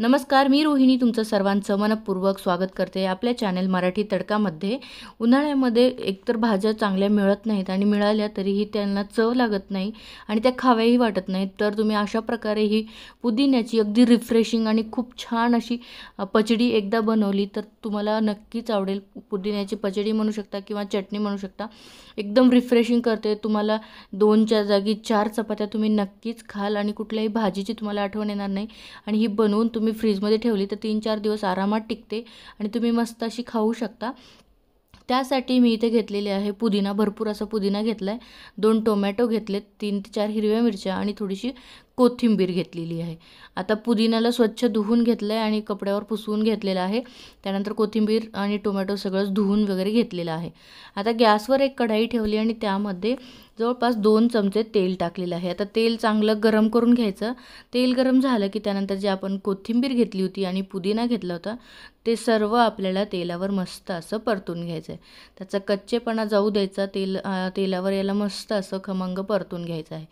नमस्कार मी रोहिणी तुमचं सर्वांचं मनपूर्वक स्वागत करते आपल्या चॅनल मराठी तडकामध्ये उन्हाळ्यामध्ये एकतर भाज्या चांगल्या मिळत नाहीत आणि मिळाल्या तरीही त्यांना चव लागत नाही आणि त्या खाव्याही वाटत नाहीत तर तुम्ही अशा प्रकारे ही पुदिन्याची अगदी रिफ्रेशिंग आणि खूप छान अशी पचडी एकदा बनवली तर तुम्हाला नक्कीच आवडेल पुदिन्याची पचडी म्हणू शकता किंवा चटणी म्हणू शकता एकदम रिफ्रेशिंग करते तुम्हाला दोनच्या जागी चार चपात्या तुम्ही नक्कीच खाल आणि कुठल्याही भाजीची तुम्हाला आठवण येणार नाही आणि ही बनवून तुम्ही तुम्ही फ्रीजमध्ये ठेवली तर तीन चार दिवस आरामात टिकते आणि तुम्ही मस्त अशी खाऊ शकता त्यासाठी मी इथे घेतलेली आहे पुदिना भरपूर असा पुदिना घेतला आहे दोन टोमॅटो घेतले तीन ते चार हिरव्या मिरच्या आणि थोडीशी कोथिंबीर घेतलेली आहे आता पुदिन्याला स्वच्छ धुवून घेतलं आहे आणि कपड्यावर पुसवून घेतलेलं आहे त्यानंतर कोथिंबीर आणि टोमॅटो सगळंच धुवून वगैरे घेतलेलं आहे आता गॅसवर एक कढाई ठेवली आणि त्यामध्ये जवळपास दोन चमचे तेल टाकलेलं आहे आता तेल चांगलं गरम करून घ्यायचं तेल गरम झालं की त्यानंतर जे आपण कोथिंबीर घेतली होती आणि पुदिना घेतला होता ते सर्व आपल्याला तेलावर मस्त असं परतून घ्यायचं आहे त्याचा कच्चेपणा जाऊ द्यायचा तेल तेलावर याला मस्त असं खमंग परतून घ्यायचं आहे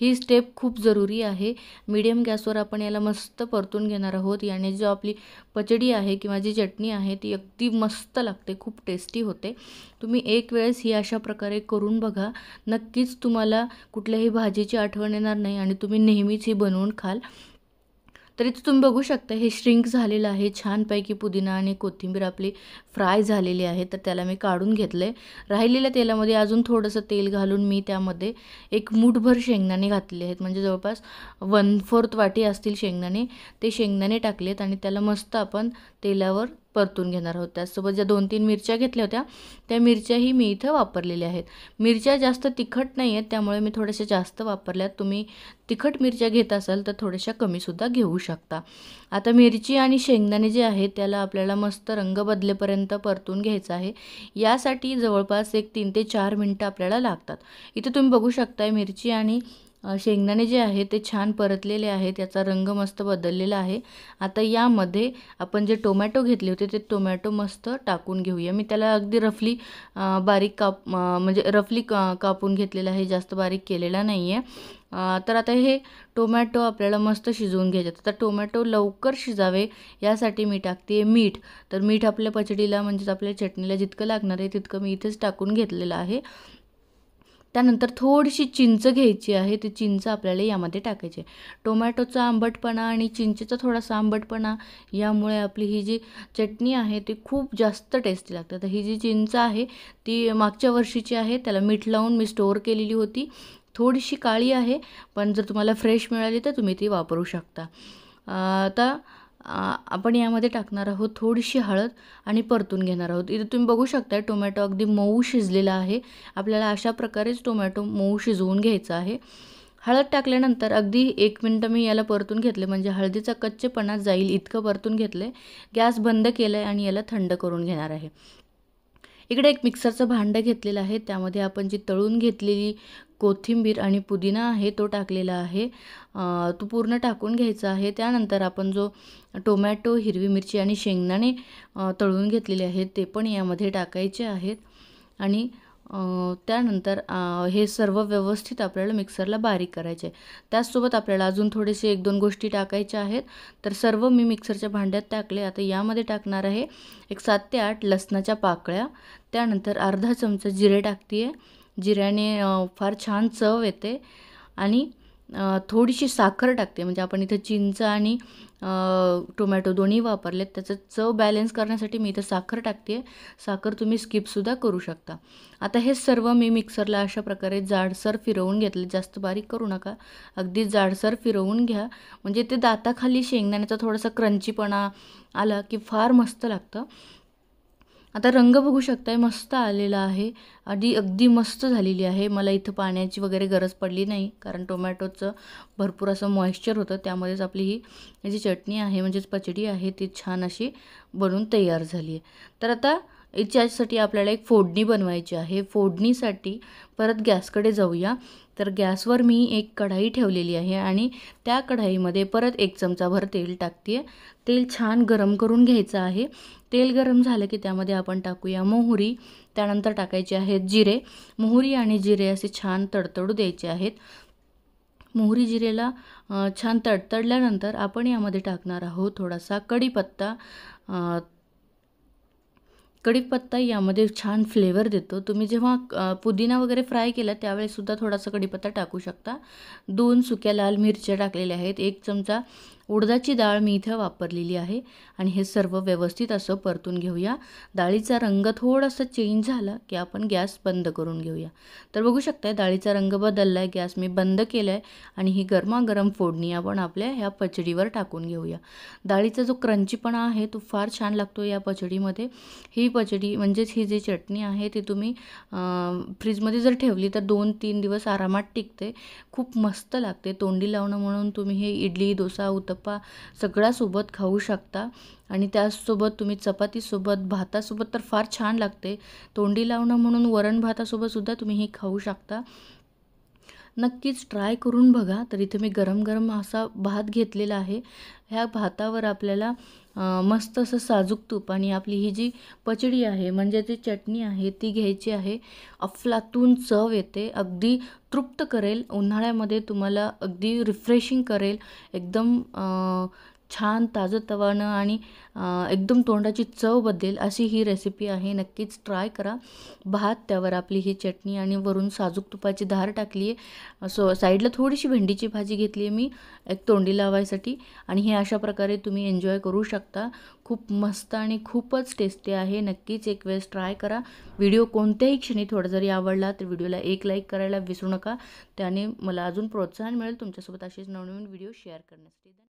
ही स्टेप खूप जरुरी आहे आहे मीडियम गॅसवर आपण याला मस्त परतून घेणार आहोत याने जो आपली पचडी आहे किंवा जी चटणी आहे ती अगदी मस्त लागते खूप टेस्टी होते तुम्ही एक वेळेस ही अशा प्रकारे करून बघा नक्कीच तुम्हाला कुठल्याही भाजीची आठवण येणार नाही आणि तुम्ही नेहमीच ही बनवून खाल तरी तुम्ही बघू शकता हे श्रिंक झालेलं आहे छानपैकी पुदिना आणि कोथिंबीर आपली फ्राय झालेली आहे तर त्याला मी काढून घेतलं आहे राहिलेल्या तेलामध्ये अजून थोडंसं तेल घालून मी त्यामध्ये एक मूठभर शेंगदाणे घातले आहेत म्हणजे जवळपास वन फोर्थ वाटी असतील शेंगदाणे ते शेंगदाणे टाकलेत आणि त्याला मस्त आपण तेलावर परतून घेणार आहोत त्याचसोबत ज्या दोन तीन मिरच्या घेतल्या होत्या त्या मिरच्याही मी इथं वापरलेल्या आहेत मिरच्या जास्त तिखट नाही आहेत त्यामुळे मी थोड्याशा जास्त वापरल्यात तुम्ही तिखट मिरच्या घेत असाल तर थोड्याशा कमीसुद्धा घेऊ शकता आता मिरची आणि शेंगदाणे जे आहे त्याला आपल्याला मस्त रंग बदलेपर्यंत परतून घ्यायचं आहे यासाठी जवळपास एक तीन ते चार मिनटं आपल्याला लागतात इथे तुम्ही बघू शकताय मिरची आणि शेंगदाणे जे आहे ते छान परतलेले आहेत त्याचा रंग मस्त बदललेला आहे आता यामध्ये आपण जे टोमॅटो घेतले होते ते टोमॅटो मस्त टाकून घेऊया मी त्याला अगदी रफली बारीक काप म्हणजे रफली कापून घेतलेलं आहे जास्त बारीक केलेला नाही आहे तर आता हे टोमॅटो आपल्याला मस्त शिजवून घ्यायचे आता टोमॅटो लवकर शिजावे यासाठी मी टाकते मीठ तर मीठ आपल्या पचडीला म्हणजेच आपल्या चटणीला जितकं लागणार आहे तितकं मी इथेच टाकून घेतलेलं आहे त्यानंतर थोडीशी चिंच घ्यायची आहे ती चिंच आपल्याला यामध्ये टाकायची आहे टोमॅटोचा आंबटपणा आणि चिंचेचा थोडासा आंबटपणा यामुळे आपली ही जी चटणी आहे ती खूप जास्त टेस्टी लागते तर ही जी चिंच आहे ती मागच्या वर्षीची आहे त्याला मीठ लावून मी स्टोअर केलेली होती थोडीशी काळी आहे पण जर तुम्हाला फ्रेश मिळाली तर तुम्ही ती वापरू शकता आता आपण यामध्ये टाकणार आहोत थोडीशी हळद आणि परतून घेणार आहोत इथे तुम्ही बघू शकता टोमॅटो अगदी मऊ शिजलेला आहे आपल्याला अशा प्रकारेच टोमॅटो मऊ शिजवून घ्यायचा आहे हळद टाकल्यानंतर अगदी एक मिनटं मी याला परतून घेतले म्हणजे हळदीचा कच्चेपणा जाईल इतकं परतून घेतलं आहे गॅस बंद केलं आहे आणि याला थंड करून घेणार आहे इकडे एक मिक्सरचं भांडं घेतलेलं आहे त्यामध्ये आपण जी तळून घेतलेली कोथिंबीर आणि पुदिना आहे तो टाकलेला आहे तो पूर्ण टाकून घ्यायचा आहे त्यानंतर आपण जो टोमॅटो हिरवी मिरची आणि शेंगदाणे तळून घेतलेले आहेत ते पण यामध्ये टाकायचे आहेत आणि त्यानंतर हे सर्व व्यवस्थित आपल्याला मिक्सरला बारीक करायचे आहे त्याचसोबत आपल्याला अजून थोडेसे एक दोन गोष्टी टाकायच्या आहेत तर सर्व मी मिक्सरच्या भांड्यात टाकले आता यामध्ये टाकणार आहे एक सात ते आठ लसणाच्या पाकळ्या त्यानंतर अर्धा चमचा जिरे टाकते आहे जिऱ्याने फार छान चव येते आणि थोडीशी साखर टाकते म्हणजे आपण इथं चिंच आणि टोमॅटो दोन्ही वापरलेत त्याचं चव बॅलेन्स करण्यासाठी मी इथं साखर टाकते साखर तुम्ही स्किपसुद्धा करू शकता आता हे सर्व मी मिक्सरला अशा प्रकारे जाडसर फिरवून घेतले जास्त बारीक करू नका अगदी जाडसर फिरवून घ्या म्हणजे ते दाताखाली शेंगदाण्याचा थोडासा क्रंचीपणा आला की फार मस्त लागतं आता रंग बघू शकताय मस्त आलेला आहे आधी अगदी मस्त झालेली आहे मला इथं पाण्याची वगैरे गरज पडली नाही कारण टोमॅटोचं भरपूर असं मॉइश्चर होतं त्यामध्येच आपली ही जी चटणी आहे म्हणजेच पचडी आहे ती छान अशी बनून तयार झाली आहे तर आता याच्यासाठी आपल्याला एक फोडणी बनवायची आहे फोडणीसाठी परत गॅसकडे जाऊया तर गॅसवर मी एक कढाई ठेवलेली आहे आणि त्या कढाईमध्ये परत एक चमचाभर तेल टाकते तेल छान गरम करून घ्यायचं आहे तेल गरम झालं की त्यामध्ये आपण टाकूया मोहरी त्यानंतर टाकायचे आहेत जिरे मोहरी आणि जिरे असे छान तडतडू द्यायचे आहेत मोहरी जिरेला छान तडतडल्यानंतर आपण यामध्ये टाकणार आहोत थोडासा कढीपत्ता कढीपत्ता यामध्ये छान फ्लेवर देतो तुम्ही जेव्हा पुदिना वगैरे फ्राय केला त्यावेळेसुद्धा थोडासा कढीपत्ता टाकू शकता दोन सुक्या लाल मिरच्या टाकलेल्या आहेत एक चमचा उडदाची डाळ मी इथं वापरलेली आहे आणि हे सर्व व्यवस्थित असं परतून घेऊया डाळीचा रंग थोडासा चेंज झाला की आपण गॅस बंद करून घेऊया तर बघू शकता डाळीचा रंग बदलला आहे गॅस मी बंद केला आहे आणि ही गरमागरम फोडणी आपण आपल्या ह्या पचडीवर टाकून घेऊया डाळीचा जो क्रंचीपणा आहे तो फार छान लागतो या पचडीमध्ये ही पचडी म्हणजेच ही जी चटणी आहे ती तुम्ही फ्रीजमध्ये जर ठेवली तर दोन तीन दिवस आरामात टिकते खूप मस्त लागते तोंडी लावणं म्हणून तुम्ही हे इडली डोसा उत उत्तप्पा सगळ्यासोबत खाऊ शकता आणि त्यासोबत तुम्ही चपातीसोबत भातासोबत तर फार छान लागते तोंडी लावणं म्हणून वरण भातासोबतसुद्धा तुम्ही ही खाऊ शकता नक्कीच ट्राय करून बघा तर इथे मी गरम गरम असा भात घेतलेला आहे ह्या भातावर आपल्याला मस्त असं साजूक तूप आणि आपली ही जी पचडी आहे म्हणजे जी चटणी आहे ती घ्यायची आहे अफलातून चव येते अगदी तृप्त करेल उन्हाळ्यामध्ये तुम्हाला अगदी रिफ्रेशिंग करेल एकदम छान ताजंतवानं आणि एकदम तोंडाची चव बदलेल अशी ही रेसिपी आहे नक्कीच ट्राय करा भात त्यावर आपली ही चटणी आणि वरून साजूक तुपाची धार टाकली आहे सो साईडला थोडीशी भेंडीची भाजी घेतली आहे मी एक तोंडी लावायसाठी आणि हे अशा प्रकारे तुम्ही एन्जॉय करू शकता खूप मस्त आणि खूपच टेस्टी आहे नक्कीच एक वेळेस ट्राय करा व्हिडिओ कोणत्याही क्षणी थोडा जरी आवडला तर व्हिडिओला एक लाईक करायला विसरू नका त्याने मला अजून प्रोत्साहन मिळेल तुमच्यासोबत असेच नवनवीन व्हिडिओ शेअर करण्यासाठी